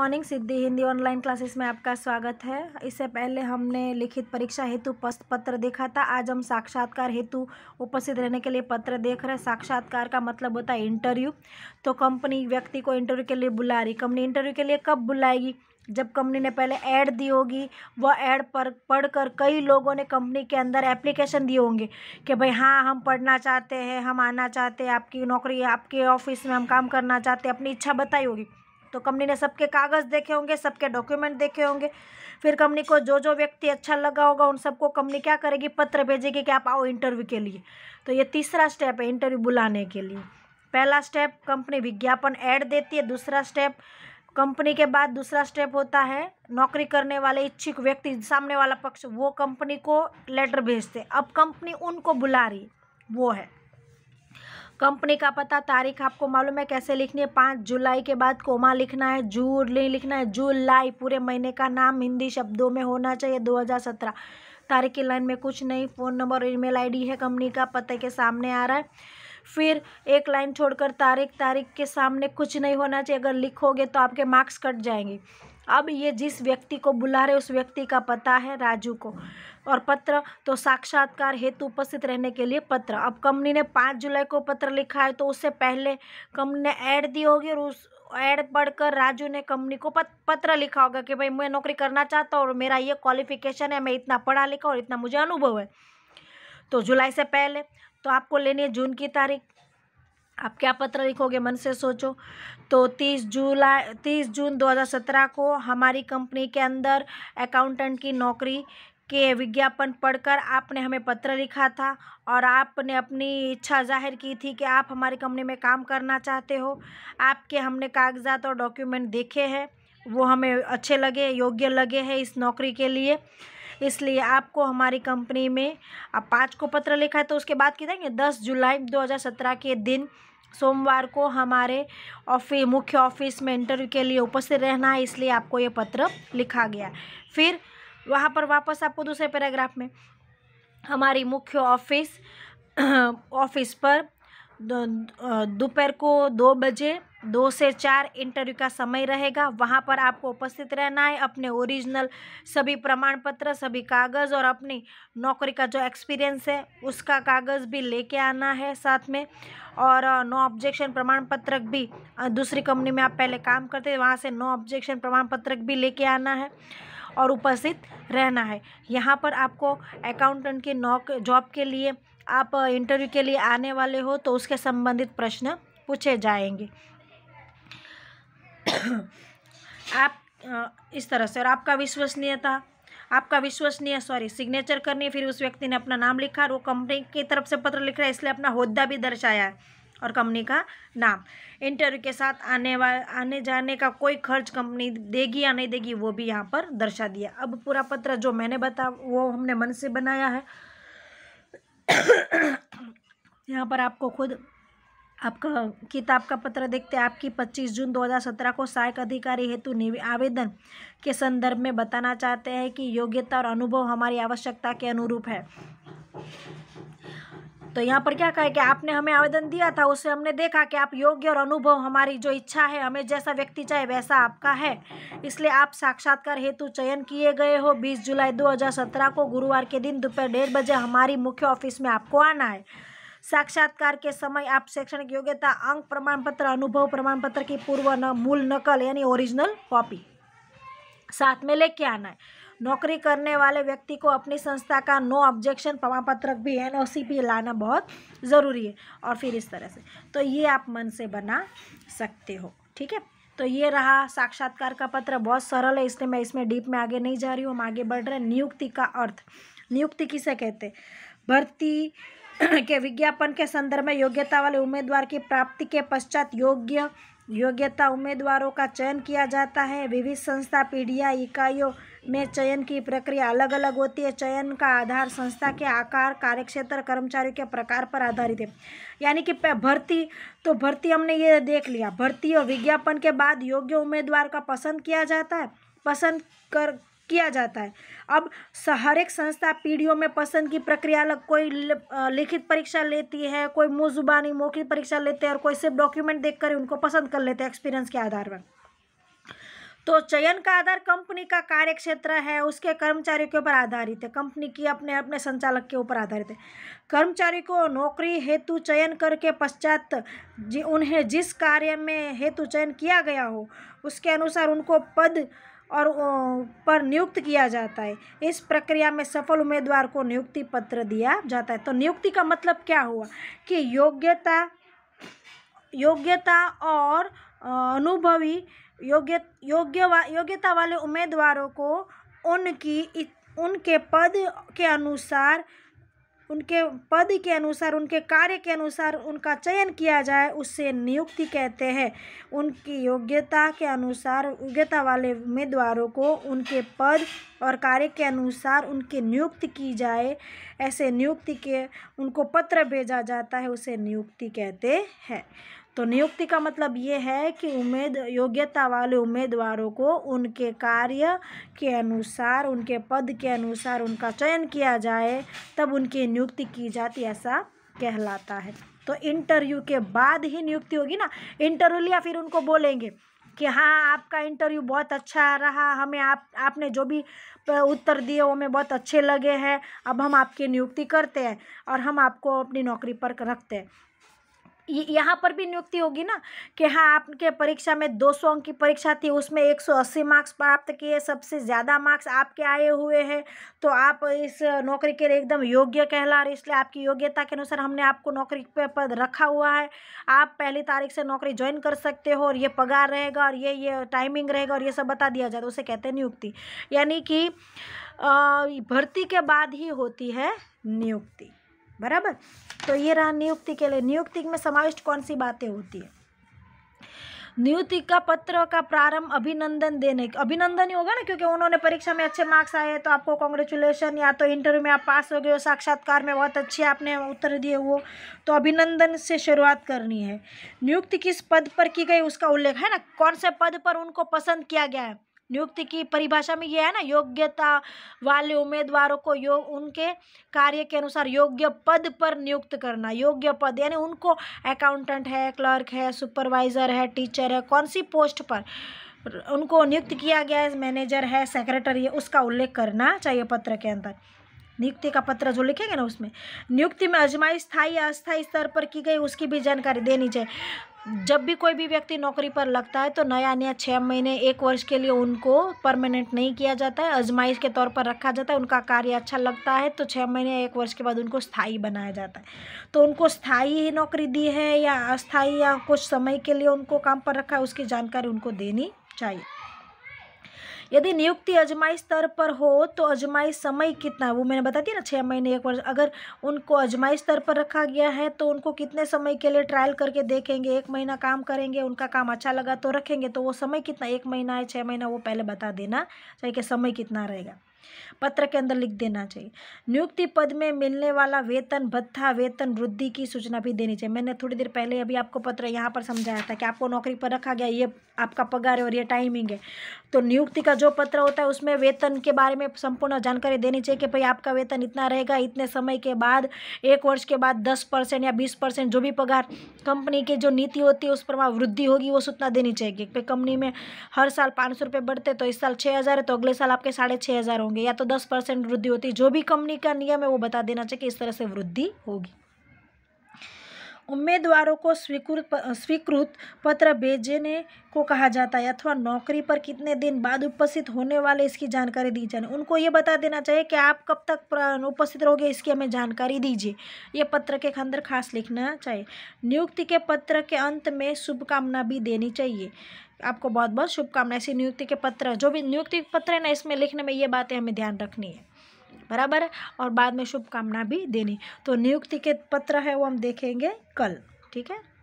morning Siddhi Hindi online classes में आपका स्वागत है इससे पहले हमने लिखित परीक्षा हेतु पत्र देखा था आज हम साक्षात्कार हेतु उपस्थित रहने के लिए पत्र देख रहे हैं साक्षात्कार का मतलब होता है इंटरव्यू तो कंपनी व्यक्ति को इंटरव्यू के लिए बुला रही कंपनी इंटरव्यू के लिए कब बुलाएगी जब कंपनी ने पहले ऐड दी होगी वह ऐड पर पढ़कर कई लोगों ने कंपनी के अंदर एप्लीकेशन दिए होंगे कि भाई हाँ हम पढ़ना चाहते हैं हम आना चाहते हैं आपकी नौकरी आपके ऑफिस में हम काम करना चाहते हैं अपनी इच्छा बताई होगी तो कंपनी ने सबके कागज़ देखे होंगे सबके डॉक्यूमेंट देखे होंगे फिर कंपनी को जो जो व्यक्ति अच्छा लगा होगा उन सबको कंपनी क्या करेगी पत्र भेजेगी कि आप आओ इंटरव्यू के लिए तो ये तीसरा स्टेप है इंटरव्यू बुलाने के लिए पहला स्टेप कंपनी विज्ञापन ऐड देती है दूसरा स्टेप कंपनी के बाद दूसरा स्टेप होता है नौकरी करने वाले इच्छुक व्यक्ति सामने वाला पक्ष वो कंपनी को लेटर भेजते अब कंपनी उनको बुला रही वो है कंपनी का पता तारीख आपको मालूम है कैसे लिखनी है पाँच जुलाई के बाद कोमा लिखना है जूर नहीं लिखना है जुलाई पूरे महीने का नाम हिंदी शब्दों में होना चाहिए 2017 तारीख की लाइन में कुछ नहीं फ़ोन नंबर ईमेल आईडी है कंपनी का पते के सामने आ रहा है फिर एक लाइन छोड़कर तारीख तारीख के सामने कुछ नहीं होना चाहिए अगर लिखोगे तो आपके मार्क्स कट जाएंगे अब ये जिस व्यक्ति को बुला रहे उस व्यक्ति का पता है राजू को और पत्र तो साक्षात्कार हेतु उपस्थित रहने के लिए पत्र अब कंपनी ने पाँच जुलाई को पत्र लिखा है तो उससे पहले कंपनी ने ऐड दी होगी और उस ऐड पढ़कर राजू ने कंपनी को पत्र लिखा होगा कि भाई मैं नौकरी करना चाहता हूँ और मेरा ये क्वालिफिकेशन है मैं इतना पढ़ा लिखा और इतना मुझे अनुभव है तो जुलाई से पहले तो आपको लेनी है जून की तारीख आप क्या पत्र लिखोगे मन से सोचो तो 30 जुलाई 30 जून 2017 को हमारी कंपनी के अंदर अकाउंटेंट की नौकरी के विज्ञापन पढ़कर आपने हमें पत्र लिखा था और आपने अपनी इच्छा जाहिर की थी कि आप हमारी कंपनी में काम करना चाहते हो आपके हमने कागजात और डॉक्यूमेंट देखे हैं वो हमें अच्छे लगे योग्य लगे हैं इस नौकरी के लिए इसलिए आपको हमारी कंपनी में आप पाँच को पत्र लिखा है तो उसके बाद कितना दस जुलाई 2017 के दिन सोमवार को हमारे ऑफिस मुख्य ऑफिस में इंटरव्यू के लिए उपस्थित रहना है इसलिए आपको ये पत्र लिखा गया फिर वहाँ पर वापस आपको दूसरे पैराग्राफ में हमारी मुख्य ऑफिस ऑफिस पर दोपहर को दो बजे दो से चार इंटरव्यू का समय रहेगा वहाँ पर आपको उपस्थित रहना है अपने ओरिजिनल सभी प्रमाण पत्र सभी कागज़ और अपनी नौकरी का जो एक्सपीरियंस है उसका कागज़ भी लेके आना है साथ में और नो ऑब्जेक्शन प्रमाण पत्रक भी दूसरी कंपनी में आप पहले काम करते थे वहाँ से नो ऑब्जेक्शन प्रमाण पत्रक भी लेके आना है और उपस्थित रहना है यहाँ पर आपको अकाउंटेंट की नौक जॉब के लिए आप इंटरव्यू के लिए आने वाले हो तो उसके संबंधित प्रश्न पूछे जाएंगे आप इस तरह से और आपका विश्वसनीयता आपका विश्वसनीय सॉरी सिग्नेचर करनी है फिर उस व्यक्ति ने अपना नाम लिखा और वो कंपनी की तरफ से पत्र लिख रहा है इसलिए अपना होद्दा भी दर्शाया है और कंपनी का नाम इंटरव्यू के साथ आने वा आने जाने का कोई खर्च कंपनी देगी या नहीं देगी वो भी यहाँ पर दर्शा दिया अब पूरा पत्र जो मैंने बता वो हमने मन से बनाया है यहाँ पर आपको खुद आपका किताब का पत्र देखते हैं आपकी 25 जून 2017 को सहायक अधिकारी हेतु आवेदन के संदर्भ में बताना चाहते हैं कि योग्यता और अनुभव हमारी आवश्यकता के अनुरूप है तो यहाँ पर क्या कहे कि आपने हमें आवेदन दिया था उससे हमने देखा कि आप योग्य और अनुभव हमारी जो इच्छा है हमें जैसा व्यक्ति चाहे वैसा आपका है इसलिए आप साक्षात्कार हेतु चयन किए गए हो 20 जुलाई 2017 को गुरुवार के दिन दोपहर डेढ़ बजे हमारी मुख्य ऑफिस में आपको आना है साक्षात्कार के समय आप शैक्षणिक योग्यता अंक प्रमाण पत्र अनुभव प्रमाण पत्र की पूर्व न मूल नकल यानी ओरिजिनल कॉपी साथ में लेके आना है नौकरी करने वाले व्यक्ति को अपनी संस्था का नो ऑब्जेक्शन प्रमाण पत्र भी एन ओ सी भी लाना बहुत ज़रूरी है और फिर इस तरह से तो ये आप मन से बना सकते हो ठीक है तो ये रहा साक्षात्कार का पत्र बहुत सरल है इसलिए मैं इसमें डीप में आगे नहीं जा रही हूँ हम आगे बढ़ रहे हैं नियुक्ति का अर्थ नियुक्ति किसे कहते भर्ती के विज्ञापन के संदर्भ में योग्यता वाले उम्मीदवार की प्राप्ति के पश्चात योग्य योग्यता उम्मीदवारों का चयन किया जाता है विविध संस्था पीढ़िया इकाइयों में चयन की प्रक्रिया अलग अलग होती है चयन का आधार संस्था के आकार कार्यक्षेत्र कर्मचारियों के प्रकार पर आधारित है यानी कि भर्ती तो भर्ती हमने ये देख लिया भर्ती और विज्ञापन के बाद योग्य उम्मीदवार का पसंद किया जाता है पसंद कर किया जाता है अब हर एक संस्था पी में पसंद की प्रक्रिया अलग कोई लिखित परीक्षा लेती है कोई मुँह जुबानी मौखिक परीक्षा लेते हैं और कोई सिर्फ डॉक्यूमेंट देख कर उनको पसंद कर लेते हैं एक्सपीरियंस के आधार पर तो चयन का आधार कंपनी का कार्य क्षेत्र है उसके कर्मचारियों के ऊपर आधारित है कंपनी की अपने अपने संचालक के ऊपर आधारित है कर्मचारी को नौकरी हेतु चयन करके पश्चात जी उन्हें जिस कार्य में हेतु चयन किया गया हो उसके अनुसार उनको पद और पर नियुक्त किया जाता है इस प्रक्रिया में सफल उम्मीदवार को नियुक्ति पत्र दिया जाता है तो नियुक्ति का मतलब क्या हुआ कि योग्यता योग्यता और अनुभवी योग्य योग्य वा, योग्यता वाले उम्मीदवारों को उनकी उनके पद के अनुसार उनके पद के अनुसार उनके कार्य के अनुसार उनका चयन किया जाए उससे नियुक्ति कहते हैं उनकी योग्यता के अनुसार योग्यता वाले उम्मीदवारों को उनके पद और कार्य के अनुसार उनकी नियुक्ति की जाए ऐसे नियुक्ति के उनको पत्र भेजा जाता है उसे नियुक्ति कहते हैं तो नियुक्ति का मतलब ये है कि उम्मीद योग्यता वाले उम्मीदवारों को उनके कार्य के अनुसार उनके पद के अनुसार उनका चयन किया जाए तब उनकी नियुक्ति की जाती ऐसा कहलाता है तो इंटरव्यू के बाद ही नियुक्ति होगी ना इंटरव्यू लिया फिर उनको बोलेंगे कि हाँ आपका इंटरव्यू बहुत अच्छा रहा हमें आप आपने जो भी उत्तर दिए वो हमें बहुत अच्छे लगे हैं अब हम आपकी नियुक्ति करते हैं और हम आपको अपनी नौकरी पर रखते हैं यहाँ पर भी नियुक्ति होगी ना कि हाँ आपके परीक्षा में दो सौ अंक की परीक्षा थी उसमें एक सौ अस्सी मार्क्स प्राप्त किए सबसे ज़्यादा मार्क्स आपके आए हुए हैं तो आप इस नौकरी के लिए एकदम योग्य कहला रहे इसलिए आपकी योग्यता के अनुसार हमने आपको नौकरी पे पद रखा हुआ है आप पहली तारीख से नौकरी ज्वाइन कर सकते हो और ये पगार रहेगा और ये ये टाइमिंग रहेगा और ये सब बता दिया जाए उसे कहते हैं नियुक्ति यानी कि भर्ती के बाद ही होती है नियुक्ति बराबर तो ये रहा नियुक्ति के लिए नियुक्ति में समाविष्ट कौन सी बातें होती है नियुक्ति का पत्र का प्रारंभ अभिनंदन देने अभिनंदन ही होगा ना क्योंकि उन्होंने परीक्षा में अच्छे मार्क्स आए तो आपको कॉन्ग्रेचुलेशन या तो इंटरव्यू में आप पास हो गए हो साक्षात्कार में बहुत अच्छे आपने उत्तर दिए हो तो अभिनंदन से शुरुआत करनी है नियुक्ति किस पद पर की गई उसका उल्लेख है ना कौन से पद पर उनको पसंद किया गया है नियुक्ति की परिभाषा में यह है ना योग्यता वाले उम्मीदवारों को योग उनके कार्य के अनुसार योग्य पद पर नियुक्त करना योग्य पद यानी उनको अकाउंटेंट है क्लर्क है सुपरवाइज़र है टीचर है कौन सी पोस्ट पर उनको नियुक्त किया गया है मैनेजर है सेक्रेटरी है उसका उल्लेख करना चाहिए पत्र के अंदर नियुक्ति का पत्र जो लिखेंगे ना उसमें नियुक्ति में अजमाई स्थायी अस्थायी स्तर पर की गई उसकी भी जानकारी देनी चाहिए जब भी कोई भी व्यक्ति नौकरी पर लगता है तो नया नया छः महीने एक वर्ष के लिए उनको परमानेंट नहीं किया जाता है आजमाइश के तौर पर रखा जाता है उनका कार्य अच्छा लगता है तो छः महीने एक वर्ष के बाद उनको स्थायी बनाया जाता है तो उनको स्थायी ही नौकरी दी है या अस्थायी या कुछ समय के लिए उनको काम पर रखा है उसकी जानकारी उनको देनी चाहिए यदि नियुक्ति अजमाई स्तर पर हो तो अजमाई समय कितना है वो मैंने बता दिया ना छः महीने एक वर्ष अगर उनको अजमाई स्तर पर रखा गया है तो उनको कितने समय के लिए ट्रायल करके देखेंगे एक महीना काम करेंगे उनका काम अच्छा लगा तो रखेंगे तो वो समय कितना एक महीना है छः महीना वो पहले बता देना चाहिए कि समय कितना रहेगा पत्र के अंदर लिख देना चाहिए नियुक्ति पद में मिलने वाला वेतन भत्ता वेतन वृद्धि की सूचना भी देनी चाहिए मैंने थोड़ी देर पहले अभी आपको पत्र यहाँ पर समझाया था कि आपको नौकरी पर रखा गया ये आपका पगार है और ये टाइमिंग है तो नियुक्ति का जो पत्र होता है उसमें वेतन के बारे में संपूर्ण जानकारी देनी चाहिए कि भाई आपका वेतन इतना रहेगा इतने समय के बाद एक वर्ष के बाद दस परसेंट या बीस परसेंट जो भी पगार कंपनी की जो नीति होती है उस पर वहाँ वृद्धि होगी वो सूचना देनी चाहिए कि कंपनी में हर साल पाँच सौ रुपये बढ़ते तो इस साल छः हज़ार है तो अगले साल आपके साढ़े छः हज़ार होंगे या तो दस परसेंट वृद्धि होती जो भी कंपनी का नियम है वो बता देना चाहिए कि इस तरह से वृद्धि होगी उम्मीदवारों को स्वीकृत स्वीकृत पत्र भेजने को कहा जाता है अथवा नौकरी पर कितने दिन बाद उपस्थित होने वाले इसकी जानकारी दी जाने उनको ये बता देना चाहिए कि आप कब तक उपस्थित रहोगे इसकी हमें जानकारी दीजिए ये पत्र के अंदर खास लिखना चाहिए नियुक्ति के पत्र के अंत में शुभकामना भी देनी चाहिए आपको बहुत बहुत शुभकामना ऐसी नियुक्ति के पत्र जो भी नियुक्ति पत्र है ना इसमें लिखने में ये बातें हमें ध्यान रखनी है बराबर है और बाद में शुभकामना भी देनी तो नियुक्ति के पत्र है वो हम देखेंगे कल ठीक है